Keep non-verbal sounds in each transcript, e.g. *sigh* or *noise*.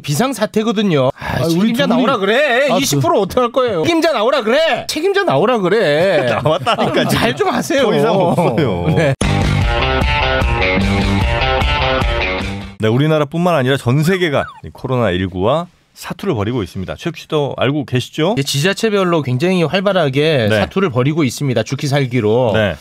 비상사태거든요. 아, 아 책임자 나오라 그래. 아, 20% 그... 어떡할 거예요. 책임자 나오라 그래. 책임자 나오라 그래. *laughs* 나왔다니까. 잘 좀 하세요. 더 이상 없어요. *laughs* 네. 네, 우리나라뿐만 아니라 전 세계가 코로나19와 사투를 벌이고 있습니다. 최씨도 알고 계시죠? 네, 지자체별로 굉장히 활발하게 네. 사투를 벌이고 있습니다. 죽기 살기로. 네.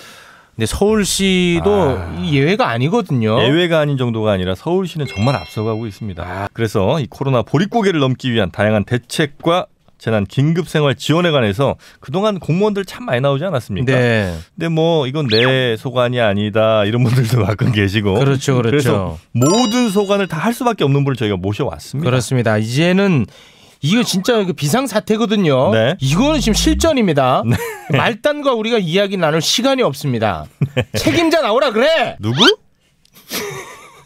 근데 서울시도 아. 예외가 아니거든요. 예외가 아닌 정도가 아니라 서울시는 정말 앞서가고 있습니다. 아. 그래서 이 코로나 보릿고개를 넘기 위한 다양한 대책과 재난 긴급 생활 지원에 관해서 그동안 공무원들 참 많이 나오지 않았습니까? 네. 근데 뭐 이건 내 소관이 아니다 이런 분들도 *laughs* 가끔 계시고. 그렇죠, 그렇죠. 그래서 모든 소관을 다 할 수밖에 없는 분을 저희가 모셔왔습니다. 그렇습니다. 이제는 이거 진짜 비상 사태거든요. 네. 이거는 지금 실전입니다. 네. 말단과 우리가 이야기 나눌 시간이 없습니다. 네. 책임자 나오라 그래. 누구?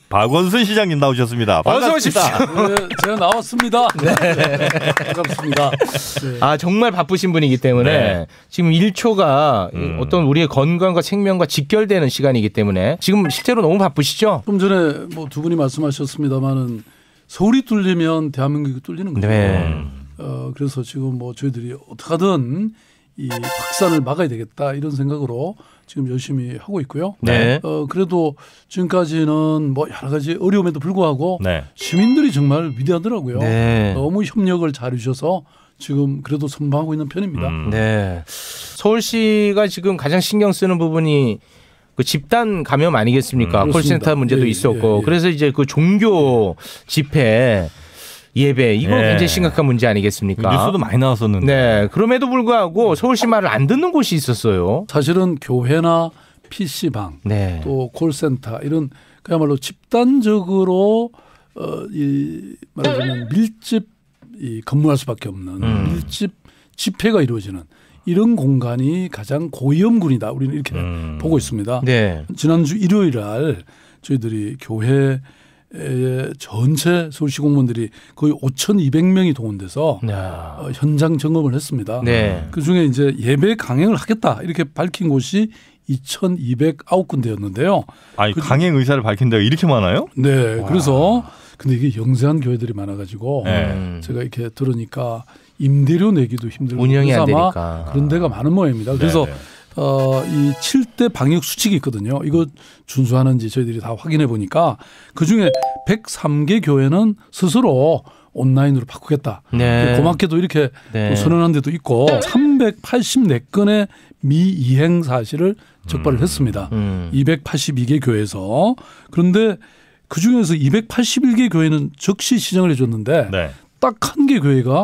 박원순 시장님 나오셨습니다. 어서 오십시오. 네, 제가 나왔습니다. 네. 네 반갑습니다. 네. 아 정말 바쁘신 분이기 때문에 네. 지금 1초가 음. 어떤 우리의 건강과 생명과 직결되는 시간이기 때문에 지금 실제로 너무 바쁘시죠? 좀 전에 뭐 두 분이 말씀하셨습니다만은 서울이 뚫리면 대한민국이 뚫리는 거죠. 네. 어, 그래서 지금 뭐 저희들이 어떻게 하든 이 확산을 막아야 되겠다 이런 생각으로 지금 열심히 하고 있고요. 네. 어, 그래도 지금까지는 뭐 여러 가지 어려움에도 불구하고 네. 시민들이 정말 위대하더라고요. 네. 너무 협력을 잘해 주셔서 지금 그래도 선방하고 있는 편입니다. 음. 네. 서울시가 지금 가장 신경 쓰는 부분이 그 집단 감염 아니겠습니까? 음, 콜센터 문제도 예, 있었고. 예, 예. 그래서 이제 그 종교 집회 예배 이거 예. 굉장히 심각한 문제 아니겠습니까? 뉴스도 많이 나왔었는데. 네. 그럼에도 불구하고 서울시 말을 안 듣는 곳이 있었어요. 사실은 교회나 PC방 네. 또 콜센터 이런 그야말로 집단적으로 어, 이 말하자면 밀집 이 근무할 수밖에 없는 음. 밀집 집회가 이루어지는 이런 공간이 가장 고위험군이다. 우리는 이렇게 음. 보고 있습니다. 네. 지난주 일요일 날 저희들이 교회 전체 서울시 공무원들이 거의 5,200명이 동원돼서 어, 현장 점검을 했습니다. 네. 그 중에 이제 예배 강행을 하겠다 이렇게 밝힌 곳이 2,209군데였는데요. 아니 그, 강행 의사를 밝힌 데가 이렇게 많아요? 네. 와. 그래서 근데 이게 영세한 교회들이 많아가지고 네. 음. 제가 이렇게 들으니까 임대료 내기도 힘들고 운영이 안 되니까 그런 데가 많은 모양입니다. 네, 그래서 네 어, 이 7대 방역 수칙이 있거든요. 이거 준수하는지 저희들이 다 확인해 보니까 그 중에 103개 교회는 스스로 온라인으로 바꾸겠다. 네. 고맙게도 이렇게 네. 선언한 데도 있고 384건의 미이행 사실을 적발을 음. 했습니다. 음. 282개 교회에서 그런데 그 중에서 281개 교회는 즉시 시정을 해줬는데 네. 딱한 개 교회가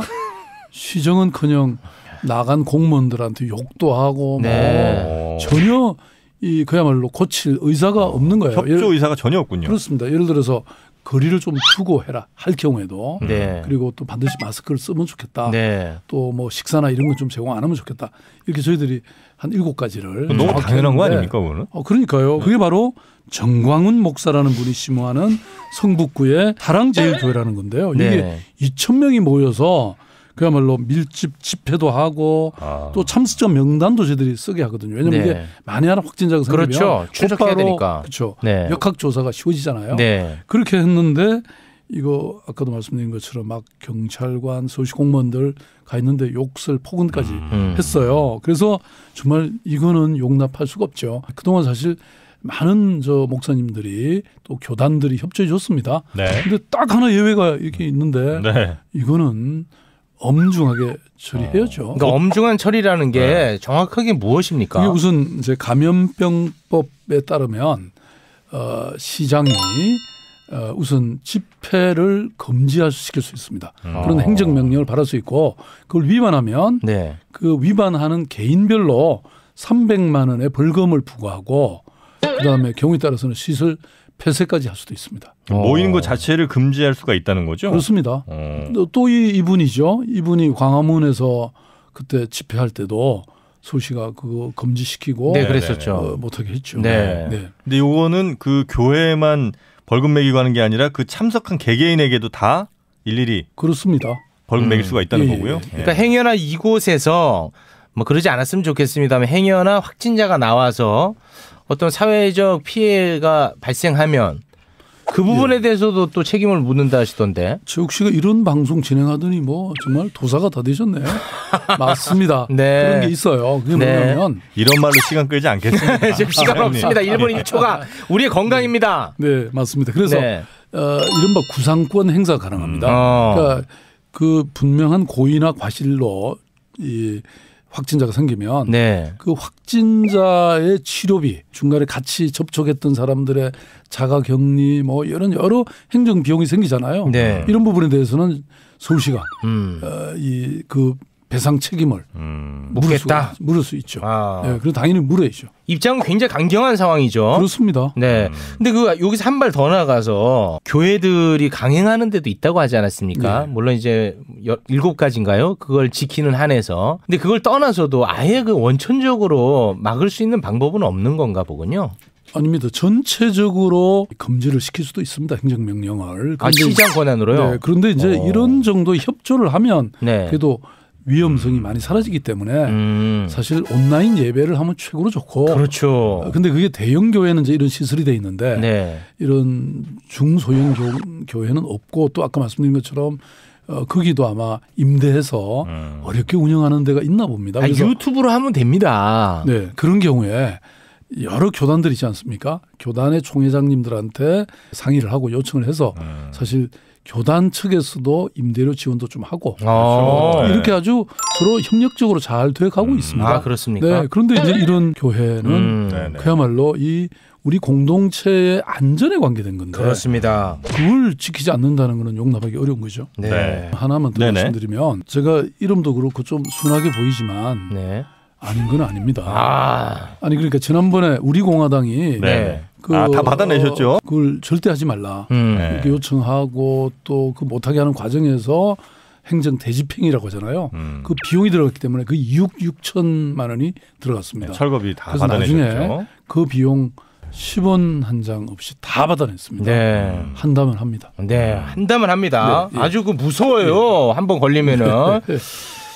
시정은커녕 나간 공무원들한테 욕도 하고 뭐 네. 뭐 전혀 이 그야말로 고칠 의사가 없는 거예요. 협조 예를, 의사가 전혀 없군요. 그렇습니다. 예를 들어서 거리를 좀 두고 해라 할 경우에도 음. 네. 그리고 또 반드시 마스크를 쓰면 좋겠다. 네. 또뭐 식사나 이런 건좀 제공 안 하면 좋겠다. 이렇게 저희들이 한 일곱 가지를 너무 당연한 거 아닙니까 그는 어, 그러니까요. 네. 그게 바로 정광훈 목사라는 분이 심호하는 성북구의 타랑제일교회라는 건데요. 네. 이게 네. 2천 명이 모여서 그야말로 밀집 집회도 하고 아. 또 참수적 명단도 저희들이 쓰게 하거든요. 왜냐하면 네. 이게 만에 하나 확진자가 생기면 그렇죠. 추적해 되니까. 그렇죠. 네. 역학조사가 쉬워지잖아요. 네. 그렇게 했는데 이거 아까도 말씀드린 것처럼 막 경찰관, 소시공무원들 가 있는데 욕설 폭언까지 음, 음. 했어요. 그래서 정말 이거는 용납할 수가 없죠. 그동안 사실 많은 저 목사님들이 또 교단들이 협조해 줬습니다. 그런데딱 네. 하나 예외가 이렇게 있는데 네. 이거는 엄중하게 처리해야죠. 그러니까 어. 엄중한 처리라는 게 네. 정확하게 무엇입니까? 이게 무슨 이제 감염병법에 따르면 어, 시장이 어, 우선 집회를 금지시킬 수 있습니다. 음. 그런 행정명령을 받을 수 있고 그걸 위반하면 네. 그 위반하는 개인별로 300만 원의 벌금을 부과하고 그다음에 경우에 따라서는 시설 폐쇄까지 할 수도 있습니다. 어. 모이는 것 자체를 금지할 수가 있다는 거죠? 그렇습니다. 어. 또 이, 이분이죠. 이분이 광화문에서 그때 집회할 때도 서시가 그거 금지시키고 네, 그랬었죠. 어, 못하게 했죠. 네. 네. 근데 요거는 그 교회만 벌금 매기고 하는 게 아니라 그 참석한 개개인에게도 다 일일이 그렇습니다. 벌금 음. 매길 수가 있다는 예, 예 거고요. 예. 예. 그러니까 행여나 이곳에서 뭐 그러지 않았으면 좋겠습니다만 행여나 확진자가 나와서 어떤 사회적 피해가 발생하면 그 부분에 예. 대해서도 또 책임을 묻는다 하시던데. 최욱 씨가 이런 방송 진행하더니 뭐 정말 도사가 다되셨네 *laughs* 맞습니다. 네. 그런 게 있어요. 그게 네. 뭐냐면 이런 말로 시간 끌지 않겠습니다. *laughs* 지금 시간 없습니다. 1분 1초가 우리의 건강입니다. 네. 네, 맞습니다. 그래서 네. 어, 이른바 구상권 행사 가능합니다. 음. 어. 그러니까 그 분명한 고의나 과실로 이 확진자가 생기면 네. 그 확진자의 치료비 중간에 같이 접촉했던 사람들의 자가 격리 뭐 이런 여러 행정 비용이 생기잖아요. 네. 이런 부분에 대해서는 서울시가 음. 어, 이그 배상 책임을 음, 묻겠다 물을, 물을 수, 있죠. 아. 네, 그럼 당연히 물어야죠. 입장은 굉장히 강경한 상황이죠. 그렇습니다. 네. 음. 근데 그 여기서 한 발 더 나가서 교회들이 강행하는 데도 있다고 하지 않았습니까? 네. 물론 이제 일곱 가지인가요? 그걸 지키는 한에서. 근데 그걸 떠나서도 아예 그 원천적으로 막을 수 있는 방법은 없는 건가 보군요. 아닙니다. 전체적으로 금지를 시킬 수도 있습니다. 행정명령을. 아, 시장 권한으로요? 네. 그런데 이제 오. 어. 이런 정도 협조를 하면 네. 그래도 위험성이 많이 사라지기 때문에 음. 사실 온라인 예배를 하면 최고로 좋고 그렇죠. 어, 근데 그게 대형 교회는 이제 이런 시설이 돼 있는데 네. 이런 중소형 교회는 없고 또 아까 말씀드린 것처럼 어, 거기도 아마 임대해서 음. 어렵게 운영하는 데가 있나 봅니다. 그래서 아, 유튜브로 하면 됩니다. 네 그런 경우에 여러 교단들이지 않습니까? 교단의 총회장님들한테 상의를 하고 요청을 해서 음. 사실 교단 측에서도 임대료 지원도 좀 하고 아, 그렇죠. 이렇게 네. 아주 서로 협력적으로 잘돼가고 음, 있습니다. 아, 그렇습니까? 네. 그런데 이제 음. 이런 교회는 음, 네, 네. 그야말로 이 우리 공동체의 안전에 관계된 건데 그렇습니다. 그걸 지키지 않는다는 것은 용납하기 어려운 거죠. 네. 네. 하나만 더 네네. 말씀드리면 제가 이름도 그렇고 좀 순하게 보이지만 네. 아닌 건 아닙니다. 아. 니 그러니까 지난번에 우리 공화당이 네. 그 아, 다 받아내셨죠? 어, 그걸 절대 하지 말라. 음. 이렇게 네. 요청하고 또 그 못하게 하는 과정에서 행정 대집행이라고 하잖아요. 음. 그 비용이 들어갔기 때문에 그2 6천만 원이 들어갔습니다. 네, 철거비 다 그래서 받아내셨죠? 나중에 그 비용 10원 한 장 없이 다 받아냈습니다. 네. 한다면 합니다. 네, 한다면 합니다. 네, 예. 아주 그 무서워요. 예. 한번 걸리면은. *laughs* 네.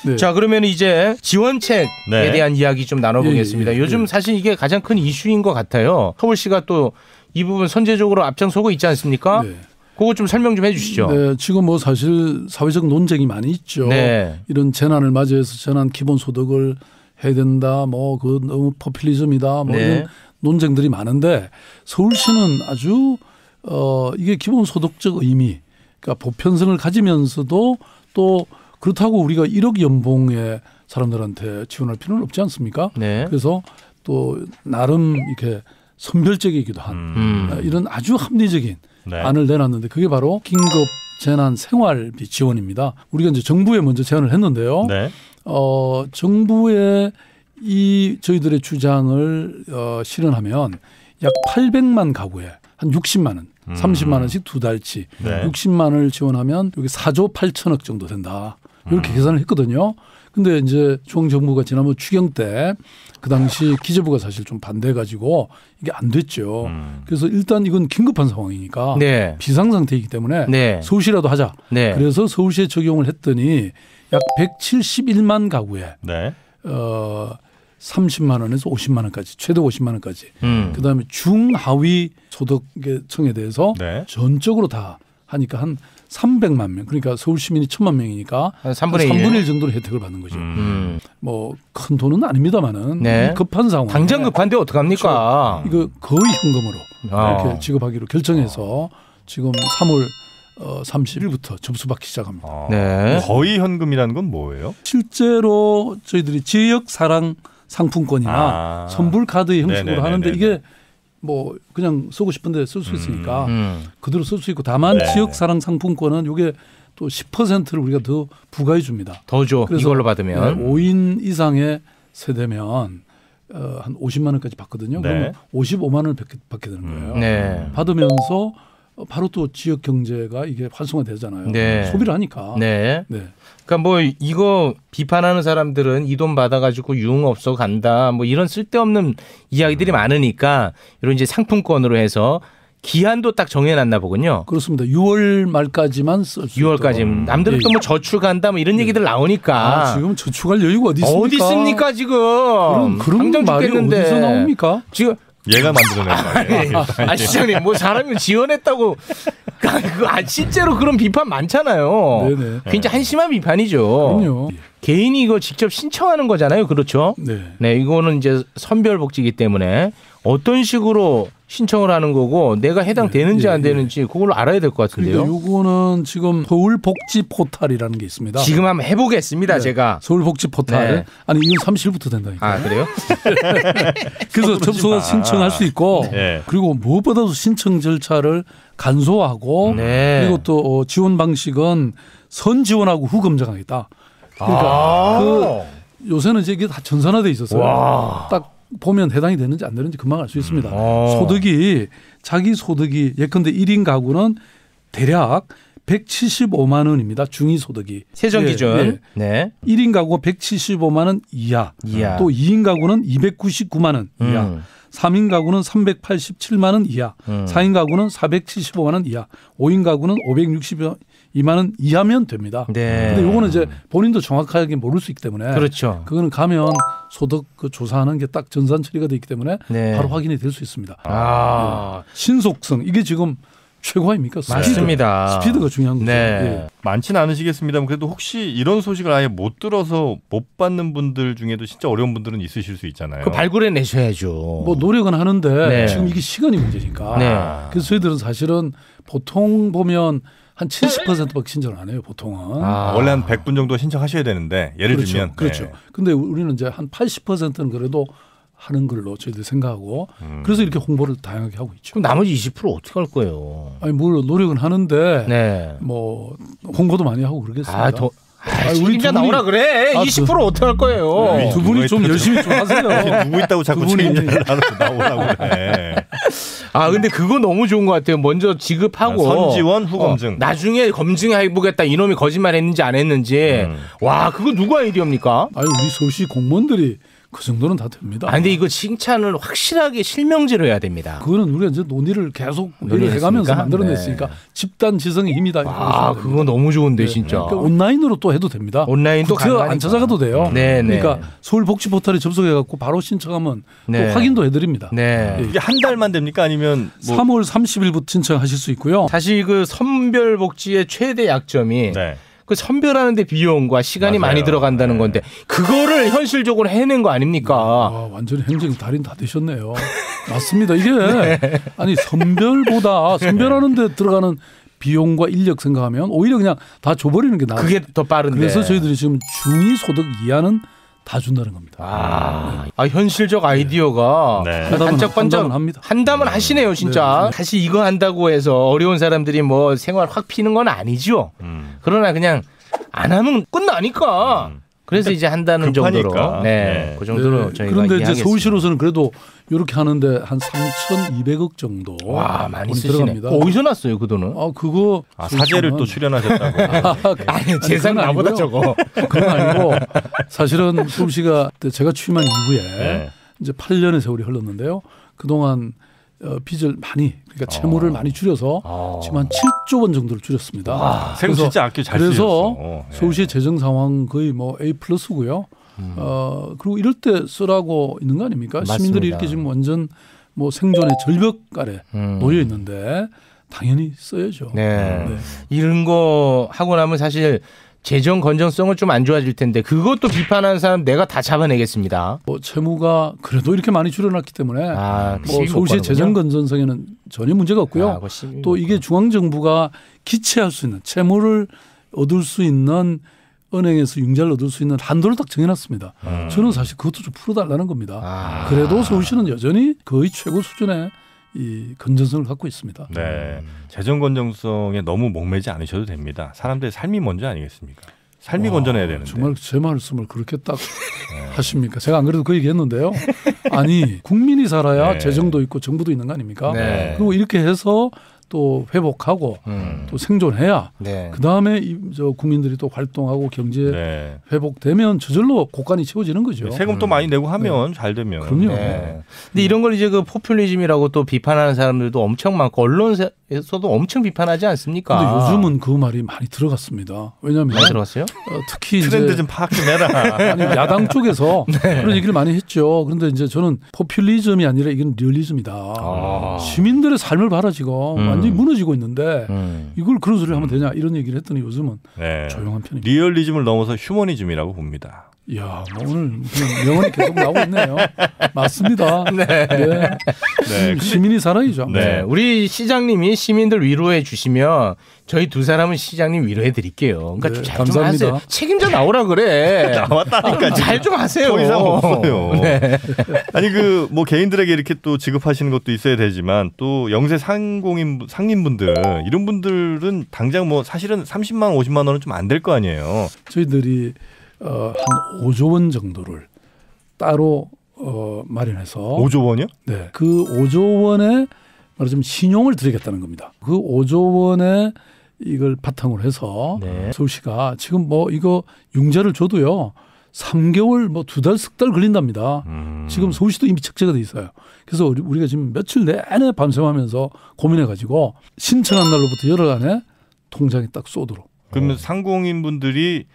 네. 자 그러면 이제 지원책에 네. 대한 이야기 좀 나눠보겠습니다. 예, 예, 예. 요즘 예. 사실 이게 가장 큰 이슈인 것 같아요. 서울시가 또 이 부분 선제적으로 앞장서고 있지 않습니까? 네. 그거 좀 설명 좀 해주시죠. 네, 지금 뭐 사실 사회적 논쟁이 많이 있죠. 네. 이런 재난을 맞이해서 재난 기본소득을 해야 된다. 뭐 그 너무 포퓰리즘이다. 뭐 네. 이런 논쟁들이 많은데 서울시는 아주 어 이게 기본소득적 의미, 그러니까 보편성을 가지면서도 또 그렇다고 우리가 1억 연봉의 사람들한테 지원할 필요는 없지 않습니까? 네. 그래서 또 나름 이렇게 선별적이기도 한 음. 어, 이런 아주 합리적인 네. 안을 내놨는데 그게 바로 긴급 재난 생활비 지원입니다. 우리가 이제 정부에 먼저 제안을 했는데요. 네. 어, 정부의 이 저희들의 주장을 어, 실현하면 약 800만 가구에 한 60만 원, 음. 30만 원씩 두 달치 네. 60만 원을 지원하면 여기 4조 8천억 정도 된다. 이렇게 음. 계산을 했거든요. 근데 이제 중앙 정부가 지난번 추경 때 그 당시 기재부가 사실 좀 반대해가지고 이게 안 됐죠. 음. 그래서 일단 이건 긴급한 상황이니까 네. 비상 상태이기 때문에 네. 서울시라도 하자. 네. 그래서 서울시에 적용을 했더니 약 171만 가구에 네. 어 30만 원에서 50만 원까지 최대 50만 원까지. 음. 그다음에 중하위 소득계층에 대해서 네. 전적으로 다 하니까 한 300만 명. 그러니까 서울 시민이 1천만 명이니까 3분의 1, 3분의 1 정도로 혜택을 받는 거죠. 음. 음. 뭐큰 돈은 아닙니다만은 네. 급한 상황. 당장 급한데 그 어떡합니까? 그렇죠. 이거 거의 현금으로 아. 이렇게 지급하기로 결정해서 지금 3월 어, 30일부터 접수받기 시작합니다. 아. 네. 거의 현금이라는 건 뭐예요? 실제로 저희들이 지역 사랑 상품권이나 아. 선불 카드 형식으로 네네네네네. 네, 네, 하는데 네, 이게 뭐 그냥 쓰고 싶은데 쓸수 음, 있으니까 음, 그대로 쓸 수 있고 다만 네. 지역 사랑 상품권은 요게 또 10%를 우리가 더 부과해 줍니다. 더 줘. 그래서 이걸로 받으면 네, 5인 이상의 세대면 어, 한 50만 원까지 받거든요. 네. 그러면 55만 원을 받게, 받게 되는 거예요. 네. 받으면서 어, 바로 또 지역 경제가 이게 활성화되잖아요. 네. 소비를 하니까. 네. 네. 그러니까 뭐 이거 비판하는 사람들은 이 돈 받아가지고 유흥 없어 간다. 뭐 이런 쓸데없는 이야기들이 음. 많으니까 이런 이제 상품권으로 해서 기한도 딱 정해놨나 보군요. 그렇습니다. 6월 말까지만 쓸 6월까지. 남들은 예. 또뭐 예. 저축한다 뭐 이런 예. 얘기들 나오니까. 아, 지금 저축할 여유가 어디 있습니까? 어디 있습니까 지금? 그럼 그런 말이 어디서 나옵니까? 지금 얘가 만드는 거예요. 아, 시장님 뭐 사람을 지원했다고 그러 그러니까 그, 아, 실제로 그런 비판 많잖아요. 네네. 굉장히 한심한 비판이죠. 그럼요. 개인이 이거 직접 신청하는 거잖아요. 그렇죠? 네. 네, 이거는 이제 선별 복지기 때문에 어떤 식으로 신청을 하는 거고 내가 해당되는지 예, 예, 안 예. 되는지 그걸 알아야 될 것 같은데요. 그러니까 요거는 지금 서울복지 포탈이라는 게 있습니다. 지금 한번 해보겠습니다, 네. 제가. 서울복지 포탈. 네. 아니 이건 30일부터 된다니까. 아 그래요? *laughs* 그래서 접수 신청할 수 있고 네. 그리고 무엇보다도 신청 절차를 간소화하고 네. 그리고 또 어, 지원 방식은 선 지원하고 후 검증하겠다. 그러니까 아~ 그 요새는 이게 다 전산화돼 있어요딱 보면 해당이 되는지 안 되는지 금방 알 수 있습니다. 음. 아. 소득이 자기 소득이 예컨대 1인 가구는 대략 175만 원입니다. 중위 소득이 세정 예, 기준. 예. 네. 네. 1인 가구가 175만 원 이하. 이하. 또 2인 가구는 299만 원 이하. 음. 3인 가구는 387만 원 이하. 음. 4인 가구는 475만 원 이하. 5인 가구는 560여 이만은 이하면 됩니다. 네. 근데 요거는 이제 본인도 정확하게 모를 수 있기 때문에 그렇죠. 그거는 가면 소득 그 조사하는 게 딱 전산 처리가 되기 때문에 네. 바로 확인이 될 수 있습니다. 아. 네. 신속성 이게 지금 최고아닙니까 스피드. 맞습니다. 스피드가 중요한 거죠. 네. 예. 많지는 않으시겠습니다만 그래도 혹시 이런 소식을 아예 못 들어서 못 받는 분들 중에도 진짜 어려운 분들은 있으실 수 있잖아요. 그 발굴해 내셔야죠. 뭐 노력은 하는데 네. 지금 이게 시간이 문제니까. 네. 그래서 저희들은 사실은 보통 보면 한 70%밖에 신청을 안 해요 보통은. 아, 원래 한 100분 정도 신청하셔야 되는데 예를 그렇죠, 들면 그렇죠. 네. 근데 우리는 이제 한 80%는 그래도 하는 걸로 저희들 생각하고 음. 그래서 이렇게 홍보를 다양하게 하고 있죠. 그럼 나머지 20% 어떻게 할 거예요? 아니 뭘 노력은 하는데 네. 뭐 홍보도 많이 하고 그러겠습니다. 아, 더, 아, 아, 우리 자 나오라 그래. 아, 20% 그, 어떻게 할 거예요? 네. 두 분이 좀 열심히 좀 하세요. 누구 있다고 자꾸 책임질 나오라고 그래. 아 근데 그거 너무 좋은 것 같아요. 먼저 지급하고 아, 선지원 후 검증. 어, 나중에 검증해보겠다. 이놈이 거짓말했는지 안 했는지. 음. 와 그거 누가 아이디어입니까? 아니 우리 소시 공무원들이 그 정도는 다 됩니다. 아, 근데 이거 칭찬을 확실하게 실명제로 해야 됩니다. 그거는 우리가 이제 논의를 계속 논의를 해가면서 만들어냈으니까 네. 집단 지성의 힘이다. 아, 그거 너무 좋은데, 네. 진짜. 그러니까 온라인으로 또 해도 됩니다. 온라인도 안 찾아가도 돼요. 네, 네. 그러니까 서울복지 포털에 접속해갖고 바로 신청하면 네. 확인도 해드립니다. 네. 예. 이게 한 달만 됩니까? 아니면 뭐 3월 30일부터 신청하실 수 있고요. 사실 그 선별복지의 최대 약점이 네. 그 선별하는데 비용과 시간이 맞아요. 많이 들어간다는 네. 건데 그거를 현실적으로 해낸 거 아닙니까? 아, 완전 행정 달인 다 되셨네요. *laughs* 맞습니다. 이게 *laughs* 네. 아니 선별보다 선별하는데 들어가는 비용과 인력 생각하면 오히려 그냥 다 줘버리는 게나 그게 더 빠른데. 그래서 저희들이 지금 중위 소득 이하는 다 준다는 겁니다. 아, 아 현실적 아이디어가 네. 네. 반짝반짝 합니다. 한담은 네. 하시네요, 진짜. 네. 사실 이거 한다고 해서 어려운 사람들이 뭐 생활 확 피는 건 아니죠. 음. 그러나 그냥 안 하면 끝나니까 음. 그래서 이제 한다는 급하니까. 정도로 네, 네. 그 정도로 네. 저희가 그런데 이제 서울시로서는 그래도 이렇게 하는데 한 3,200억 정도 와 많이 쓰시네. 어, 디서 났어요 그 돈은? 아 그거 아, 사제를 또 출연하셨다고. *laughs* 아, 네. 아니 재산 나보다 적어. 그건 아니고 사실은 서울시가 제가 취임한 이후에 네. 이제 8년의 세월이 흘렀는데요. 그동안 어, 빚을 많이 그러니까 채무를 어. 많이 줄여서 어. 지금 한 7조 원 정도를 줄였습니다. 와, 아, 그래서 진짜 아껴 잘 그래서 어, 예. 서울시의 재정 상황 거의 뭐 A 플러스고요. 음. 어 그리고 이럴 때 쓰라고 있는 거 아닙니까? 맞습니다. 시민들이 이렇게 지금 완전 뭐 생존의 절벽 아래 음. 놓여 있는데 당연히 써야죠. 네. 네. 이런 거 하고 나면 사실 재정 건전성은 좀 안 좋아질 텐데 그것도 비판하는 사람 내가 다 잡아내겠습니다. 뭐 채무가 그래도 이렇게 많이 줄어났기 때문에 아, 뭐 서울시 재정 건전성에는 전혀 문제가 없고요. 아, 또 이게 중앙 정부가 기체할 수 있는 채무를 얻을 수 있는 은행에서 융자를 얻을 수 있는 한도를 딱 정해놨습니다. 음. 저는 사실 그것도 좀 풀어달라는 겁니다. 아. 그래도 서울시는 여전히 거의 최고 수준의 이 건전성을 갖고 있습니다. 네, 재정 건전성에 너무 목매지 않으셔도 됩니다. 사람들의 삶이 먼저 아니겠습니까? 삶이 와, 건전해야 되는데 정말 제 말씀을 그렇게 딱 *laughs* 네. 하십니까? 제가 안 그래도 그 얘기했는데요. *laughs* 아니 국민이 살아야 네. 재정도 있고 정부도 있는 거 아닙니까? 네. 그리고 이렇게 해서 또 회복하고 음. 또 생존해야 네. 그 다음에 저 국민들이 또 활동하고 경제 네. 회복되면 저절로 고간이 채워지는 거죠. 네, 세금도 음. 많이 내고 음. 하면 네. 잘 되면. 그럼요. 네. 네. 근데 이런 걸 이제 그 포퓰리즘이라고 또 비판하는 사람들도 엄청 많고 언론 에서도 엄청 비판하지 않습니까? 근데 요즘은 그 말이 많이 들어갔습니다. 왜냐하면 많이 들어갔어요? 어, 특히 트렌드 좀 파악 좀 해라. *laughs* 아니, 야당 쪽에서 *laughs* 네. 그런 얘기를 많이 했죠. 그런데 이제 저는 포퓰리즘이 아니라 이건 리얼리즘이다. 아. 시민들의 삶을 봐라 지금 음. 완전히 무너지고 있는데 음. 이걸 그런 소리를 하면 음. 되냐 이런 얘기를 했더니 요즘은 네. 조용한 편입니다. 리얼리즘을 넘어서 휴머니즘이라고 봅니다. 이야, 뭐 오늘 명언이 계속 나오고 있네요. 맞습니다. *laughs* 네. 네. 네. 시민이 살아야죠. 네, 네. 우리 시장님이 시민들 위로해 주시면 저희 두 사람은 시장님 위로해 드릴게요. 그러니까 네, 잘좀 하세요. 책임져 나오라 그래. *laughs* 나왔다니까. 아, 잘좀 하세요. 더 이상 없어요. *laughs* 네. 아니 그 뭐 개인들에게 이렇게 또 지급하시는 것도 있어야 되지만 또 영세 상공인 상인분들 이런 분들은 당장 뭐 사실은 30만 50만 원은 좀 안 될 거 아니에요. 저희들이 어, 한 5조 원 정도를 따로 어, 마련해서 5조 원이요? 네, 그 5조 원에 말하자면 신용을 드리겠다는 겁니다. 그 5조 원에 이걸 바탕으로 해서 네. 서울시가 지금 뭐 이거 융자를 줘도요. 3개월 뭐 두 달, 석달 걸린답니다. 음. 지금 서울시도 이미 적재가 돼 있어요. 그래서 우리가 지금 며칠 내내 밤샘하면서 고민해 가지고 신청한 날로부터 열흘 안에 통장에 딱 쏘도록. 그러면 어. 상공인분들이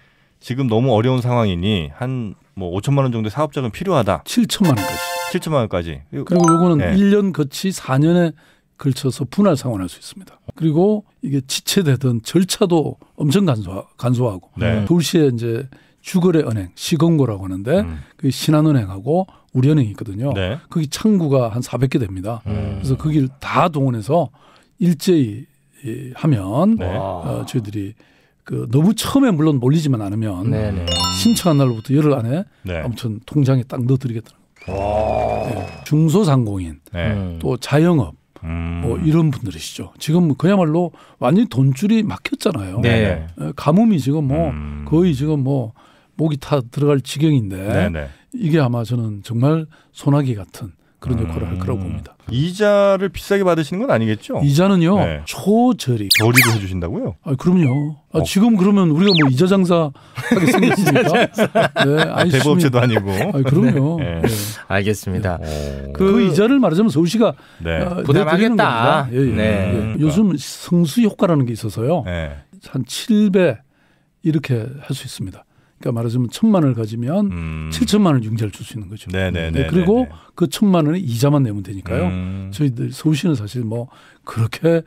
지금 너무 어려운 상황이니 한 뭐 5천만 원 정도 사업 자금 필요하다. 7천만 원까지. 7천만 원까지. 그리고 요거는 네. 1년 거치 4년에 걸쳐서 분할 상환할 수 있습니다. 그리고 이게 지체되던 절차도 엄청 간소화, 간소화하고 네. 동시에 이제 주거래 은행 시건고라고 하는데 음. 그 신한은행하고 우리은행이 있거든요. 네. 거기 창구가 한 400개 됩니다. 음. 그래서 거기를 다 동원해서 일제히 하면 네. 어, 저희들이 그 너무 처음에 물론 몰리지만 않으면 네네. 네. 신청한 날로부터 열흘 안에 네. 아무튼 통장에 딱 넣어드리겠다는 네. 중소상공인 네. 음. 또 자영업 음. 뭐 이런 분들이시죠. 지금 그야말로 완전히 돈줄이 막혔잖아요. 네. 네. 네 가뭄이 지금 뭐 음. 거의 지금 뭐 목이 타 들어갈 지경인데 네네. 이게 아마 저는 정말 소나기 같은 그런 역할을 음. 할 거라고 봅니다. 이자를 비싸게 받으시는 건 아니겠죠? 이자는요 네. 초저리 저리로 해주신다고요? 아 그럼요. 아, 어. 지금 그러면 우리가 뭐 이자 장사 하게 *laughs* 생겼습니까? 네, 아, 대법제도 아니고. 아, 그럼요. 네. 네. 네. 알겠습니다. 어. 그, 그, 이자를 말하자면 서울시가 아, 네. 어, 부담하겠다. 예, 예. 네. 그 요즘 성수 효과라는 게 있어서요. 네. 한 7배 이렇게 할 수 있습니다. 그러니까 말하자면 천만 을 가지면 음. 7천만 을 융자를 줄 수 있는 거죠. 네네네. 네, 네, 네, 그리고 그 천만 원에 이자만 내면 되니까요. 음. 저희들 서울시는 사실 뭐 그렇게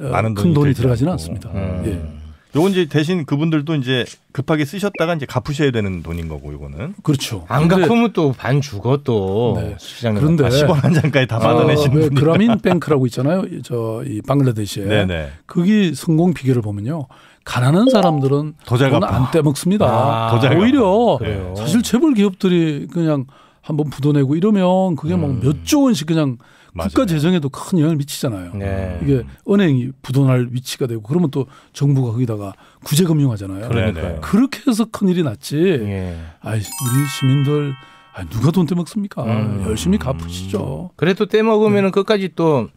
어, 많은 큰 돈이, 들어가지는 않습니다. 음. 예. 요건 이제 대신 그분들도 이제 급하게 쓰셨다가 이제 갚으셔야 되는 돈인 거고 이거는 그렇죠. 안 갚으면 또 반 죽어 또 네. 시장에 그런데 10원 한 장까지 다 어, 받아내신 분 그라민 뱅크라고 있잖아요. 저 이 방글라데시에 거기 성공 비결을 보면요. 가난한 사람들은 돈 안 떼먹습니다. 아, 오히려 그래요. 사실 재벌 기업들이 그냥 한 번 부도내고 이러면 그게 뭐 음. 막몇 조 원씩 그냥 맞아요. 국가 재정에도 큰 영향을 미치잖아요. 네. 이게 은행이 부도날 위치가 되고 그러면 또 정부가 거기다가 구제금융 하잖아요. 그러니까 그렇게 해서 큰 일이 났지. 예. 아이 우리 시민들 아 누가 돈 떼먹습니까? 음. 열심히 갚으시죠. 그래도 떼먹으면 네. 끝까지 또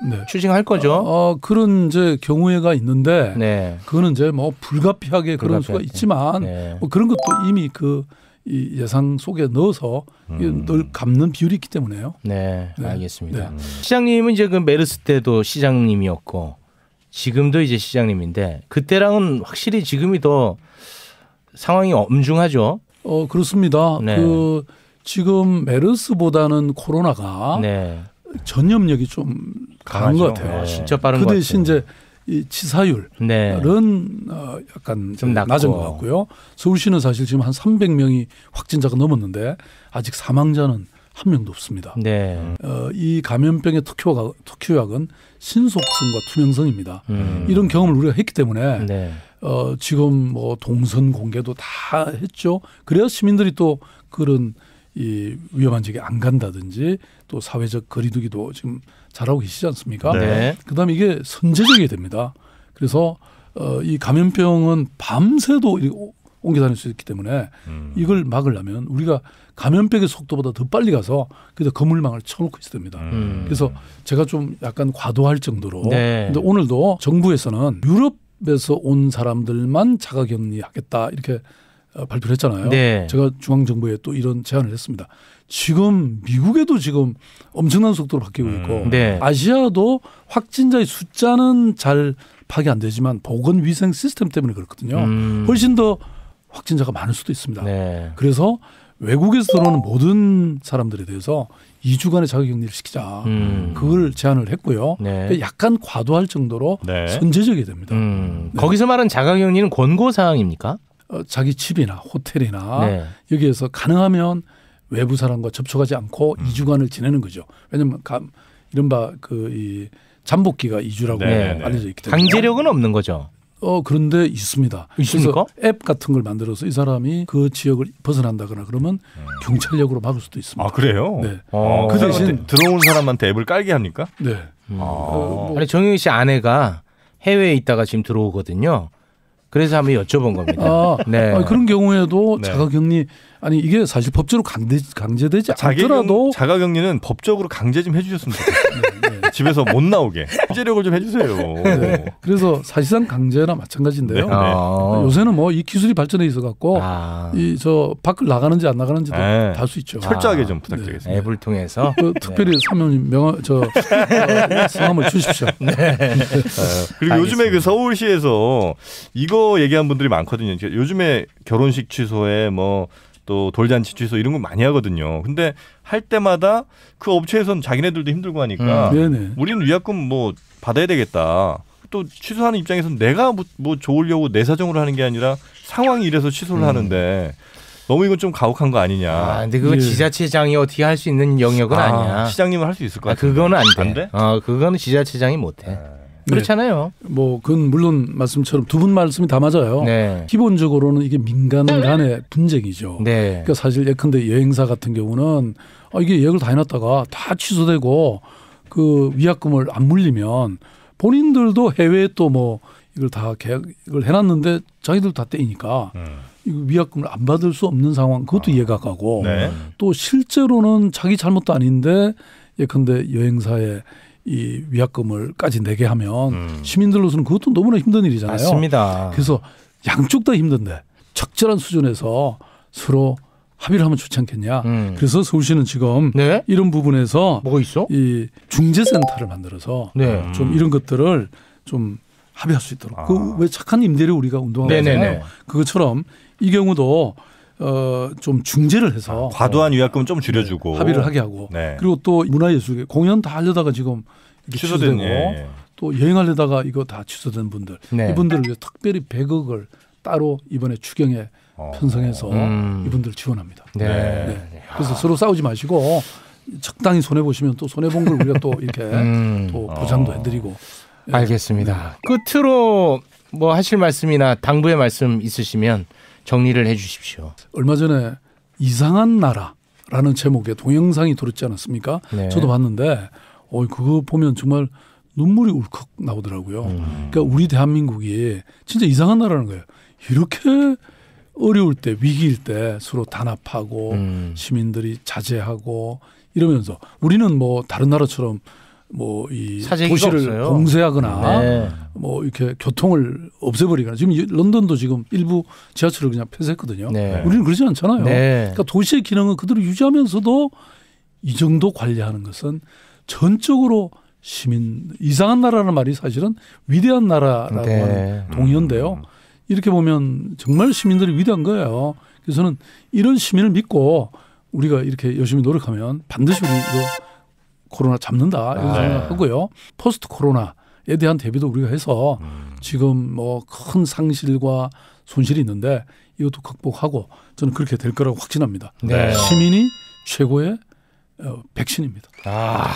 네. 추징할 거죠. 어, 어, 그런 이제 경우가 있는데 네. 그거는 이제 뭐 불가피하게 그런 불가피하게. 수가 있지만 네. 뭐 그런 것도 이미 그이 예상 속에 넣어서 음. 늘 갚는 비율이 있기 때문에요. 네, 네. 알겠습니다. 네. 음. 시장님은 이제 그 메르스 때도 시장님이었고 지금도 이제 시장님인데 그때랑은 확실히 지금이 더 상황이 엄중하죠. 어 그렇습니다. 네. 그 지금 메르스보다는 코로나가 네. 전염력이 좀 강한 강하죠. 것 같아요. 네. 진짜 빠른 그 대신 이제 이 치사율은 네. 어, 약간 좀낮 낮은 것 같고요. 서울시는 사실 지금 한 300명이 확진자가 넘었는데 아직 사망자는 한 명도 없습니다. 네. 어, 이 감염병의 특효가, 특효약은 신속성과 투명성입니다. 음. 이런 경험을 우리가 했기 때문에 네. 어, 지금 뭐 동선 공개도 다 했죠. 그래야 시민들이 또 그런 이 위험한 지역에 안 간다든지 또 사회적 거리두기도 지금 잘하고 계시지 않습니까? 네. 그다음에 이게 선제적이 됩니다. 그래서 어, 이 감염병은 밤새도 옮겨 다닐 수 있기 때문에 음. 이걸 막으려면 우리가 감염병의 속도보다 더 빨리 가서 그래서 거물망을 쳐놓고 있어야 됩니다. 음. 그래서 제가 좀 약간 과도할 정도로 네. 근데 오늘도 정부에서는 유럽에서 온 사람들만 자가격리하겠다 이렇게 어, 발표를 했잖아요. 네. 제가 중앙정부에 또 이런 제안을 했습니다. 지금 미국에도 지금 엄청난 속도로 바뀌고 있고 음, 네. 아시아도 확진자의 숫자는 잘 파악이 안 되지만 보건위생 시스템 때문에 그렇거든요. 음. 훨씬 더 확진자가 많을 수도 있습니다. 네. 그래서 외국에서 들어오는 모든 사람들에 대해서 2주간의 자가격리를 시키자 음. 그걸 제안을 했고요. 네. 약간 과도할 정도로 네. 선제적이 됩니다. 음. 네. 거기서 말하는 자가격리는 권고 사항입니까? 어, 자기 집이나 호텔이나 네. 여기에서 가능하면 외부 사람과 접촉하지 않고 음. 2주간을 지내는 거죠. 왜냐면 감, 이른바 그이 잠복기가 2주라고 네. 알려져 있기 때문에 강제력은 없는 거죠. 어 그런데 있습니다. 있습니까? 앱 같은 걸 만들어서 이 사람이 그 지역을 벗어난다거나 그러면 음. 경찰력으로 막을 수도 있습니다. 아 그래요? 네. 아, 그, 그 대신 들어온 사람한테 앱을 깔게 합니까? 네. 음. 그 아. 어, 뭐. 아니 정영희 씨 아내가 해외에 있다가 지금 들어오거든요. 그래서 한번 여쭤본 겁니다. 아, 네. 아니, 그런 경우에도 네. 자가격리 아니 이게 사실 법적으로 강제, 강제되지 않더라도 자가격리는 법적으로 강제 좀 해주셨으면 좋겠습니다 *laughs* 집에서 못 나오게 규제력을 *laughs* 좀 해주세요. 네. 네. 그래서 사실상 강제나 마찬가지인데요. 네. 네. 아. 요새는 뭐 이 기술이 발전해 있어 갖고 아. 이저 밖을 나가는지 안 나가는지도 네. 다알 수 있죠. 철저하게 아. 좀 부탁드리겠습니다. 네. 앱을 통해서 그, 특별히 사모님 네. 명함 저 어, 성함을 주십시오. *laughs* 네. 어, 그리고 요즘에 그 서울시에서 이거 얘기한 분들이 많거든요. 요즘에 결혼식 취소에 뭐또 돌잔치 취소 이런 거 많이 하거든요. 근데 할 때마다 그업체에서는 자기네들도 힘들고 하니까 음, 우리는 위약금 뭐 받아야 되겠다. 또 취소하는 입장에서는 내가 뭐, 뭐 좋으려고 내 사정으로 하는 게 아니라 상황이 이래서 취소를 음. 하는데 너무 이건 좀 가혹한 거 아니냐. 아, 근데 그거 예. 지자체장이 어떻게 할 수 있는 영역은 아, 니야 시장님은 할 수 있을 것 같아. 아, 그거는 안 돼. 안 돼? 어, 그거는 지자체장이 못 해. 아. 네. 그렇잖아요. 네. 뭐 그건 물론 말씀처럼 두 분 말씀이 다 맞아요. 네. 기본적으로는 이게 민간 간의 분쟁이죠. 네. 그러니까 사실 예컨대 여행사 같은 경우는 아, 이게 예약을 다 해놨다가 다 취소되고 그 위약금을 안 물리면 본인들도 해외에 또 뭐 이걸 다 계약을 해놨는데 자기들 다 떼이니까 음. 위약금을 안 받을 수 없는 상황 그것도 아. 이해가 가고 네. 또 실제로는 자기 잘못도 아닌데 예컨대 여행사에 이 위약금을까지 내게 하면 음. 시민들로서는 그것도 너무나 힘든 일이잖아요. 맞습니다. 그래서 양쪽 다 힘든데 적절한 수준에서 서로 합의를 하면 좋지 않겠냐. 음. 그래서 서울시는 지금 네? 이런 부분에서 뭐가 있어? 이 중재센터를 만들어서 네. 좀 이런 것들을 좀 합의할 수 있도록. 그 아. 그왜 착한 임대료 우리가 운동하잖아요. 네, 네, 네. 그것처럼 이 경우도 어좀 중재를 해서 아, 과도한 위약금 좀 줄여주고 네, 합의를 하게 하고 네. 그리고 또 문화예술 계 공연 다 하려다가 지금 취소되고 예. 또 여행하려다가 이거 다 취소된 분들 네. 이분들을 위해 특별히 100억을 따로 이번에 추경에 어. 편성해서 음. 이분들 지원합니다. 네. 네. 네. 그래서 서로 싸우지 마시고 적당히 손해 보시면 또 손해 본 걸 우리가 또 이렇게 음. 또 보장도 해드리고 알겠습니다. 끝으로 뭐 하실 말씀이나 당부의 말씀 있으시면 정리를 해 주십시오. 얼마 전에 이상한 나라라는 제목의 동영상이 돌았지 않았습니까? 네. 저도 봤는데 어 그거 보면 정말 눈물이 울컥 나오더라고요. 음. 그러니까 우리 대한민국이 진짜 이상한 나라는 라 거예요. 이렇게 어려울 때 위기일 때 서로 단합하고 음. 시민들이 자제하고 이러면서 우리는 뭐 다른 나라처럼 뭐이 도시를 봉쇄하거나 네. 뭐 이렇게 교통을 없애버리거나 지금 런던도 지금 일부 지하철을 그냥 폐쇄했거든요. 네. 우리는 그러지 않잖아요. 네. 그러니까 도시의 기능은 그대로 유지하면서도 이 정도 관리하는 것은 전적으로 시민 이상한 나라는 라 말이 사실은 위대한 나라라고 네. 하는 음. 동의인데요. 이렇게 보면 정말 시민들이 위대한 거예요. 그래서 저는 이런 시민을 믿고 우리가 이렇게 열심히 노력하면 반드시 우리도 코로나 잡는다 이런 아, 네. 생각하고요. 을 포스트 코로나에 대한 대비도 우리가 해서 음. 지금 뭐 큰 상실과 손실이 있는데 이것도 극복하고 저는 그렇게 될 거라고 확신합니다. 네. 시민이 최고의 어, 백신입니다. 아,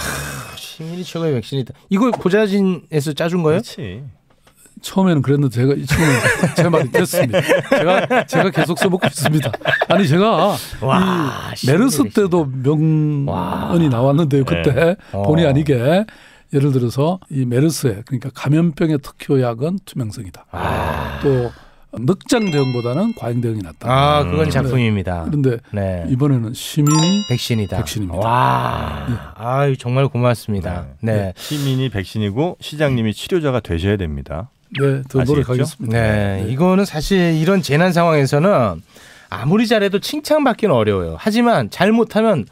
시민이 최고의 백신이다. 이걸 보좌진에서 짜준 거예요? 그렇지. 처음에는 그랬는데 제가 처음에 *laughs* 제 말이 됐습니다. 제가 제가 계속 써먹고 있습니다. 아니 제가 와, 메르스 때도 명언이 나왔는데요. 그때 네. 어. 본의 아니게 예를 들어서 이 메르스에 그러니까 감염병의 특효약은 투명성이다. 아. 또 늑장 대응보다는 과잉 대응이 낫다. 아, 그건 음. 작품입니다. 그런데 네. 이번에는 시민이 백신이다. 백신입니다. 와, 네. 아, 정말 고맙습니다. 네. 네. 시민이 백신이고 시장님이 치료자가 되셔야 됩니다. 네, 더 노력하겠습니다. 네, 네, 이거는 사실 이런 재난 상황에서는 아무리 잘해도 칭찬받기는 어려워요. 하지만 잘못하면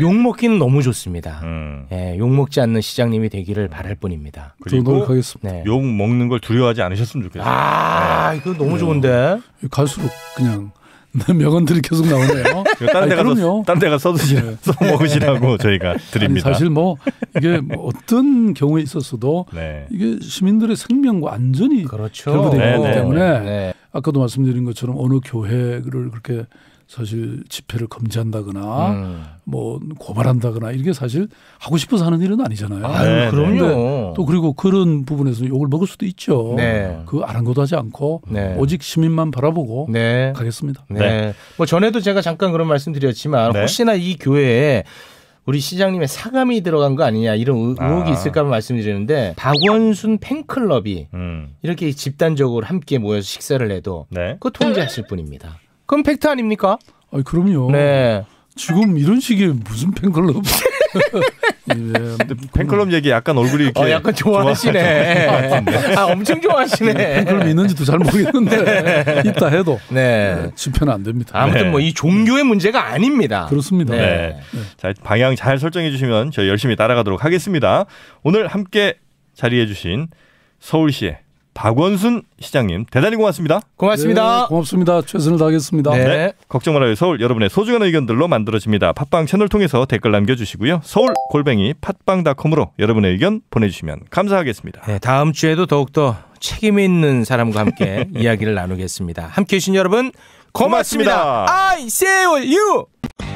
욕 먹기는 너무 좋습니다. 음. 예, 욕 먹지 않는 시장님이 되기를 바랄 뿐입니다. 그리고 네. 욕 먹는 걸 두려워하지 않으셨으면 좋겠어요. 아, 네. 이거 너무 좋은데. 네. 갈수록 그냥 *laughs* 명언들이 계속 나오네요. 딴데 가서 딴데 가서 드시라 먹으시라고 *laughs* 저희가 드립니다. 사실 뭐 이게 뭐 어떤 경우에 있었어도 네. 이게 시민들의 생명과 안전이 그렇죠. 결부되기 네, 네, 때문에 네. 아까도 말씀드린 것처럼 어느 교회를 그렇게 사실 집회를 금지한다거나 음. 뭐 고발한다거나 이게 사실 하고 싶어서 하는 일은 아니잖아요. 아, 네, 그럼요. 또 그리고 그런 부분에서 욕을 먹을 수도 있죠. 네. 그 아랑곳하지 않고 네. 오직 시민만 바라보고 네. 가겠습니다. 네. 네. 뭐 전에도 제가 잠깐 그런 말씀드렸지만 네. 혹시나 이 교회에 우리 시장님의 사감이 들어간 거 아니냐 이런 아. 의혹이 아. 있을까 봐 말씀드리는데 박원순 팬클럽이 음. 이렇게 집단적으로 함께 모여서 식사를 해도 그 통제하실 뿐입니다. 그럼 팩트 아닙니까? 아, 그럼요. 네. 지금 이런 식의 무슨 팬클럽? *laughs* 예, 팬클럽 얘기 약간 얼굴이 어, 이렇게 어, 약간 좋아하시네. 아 엄청 좋아하시네. 예, 팬클럽 있는지도 잘 모르겠는데 네. 있다 해도 네. 네, 집회는 안 됩니다. 아무튼 네. 뭐이 종교의 네. 문제가 아닙니다. 그렇습니다. 네. 네. 자 방향 잘 설정해 주시면 저희 열심히 따라가도록 하겠습니다. 오늘 함께 자리해 주신 서울시의 박원순 시장님 대단히 고맙습니다. 고맙습니다. 네, 고맙습니다. 최선을 다하겠습니다. 네. 네. 걱정 말아요 서울 여러분의 소중한 의견들로 만들어집니다. 팟빵 채널 통해서 댓글 남겨주시고요. 서울 골뱅이 팟빵닷컴으로 여러분의 의견 보내주시면 감사하겠습니다. 네, 다음 주에도 더욱더 책임 있는 사람과 함께 *laughs* 이야기를 나누겠습니다. 함께해 주신 여러분 고맙습니다. 고맙습니다. I see you.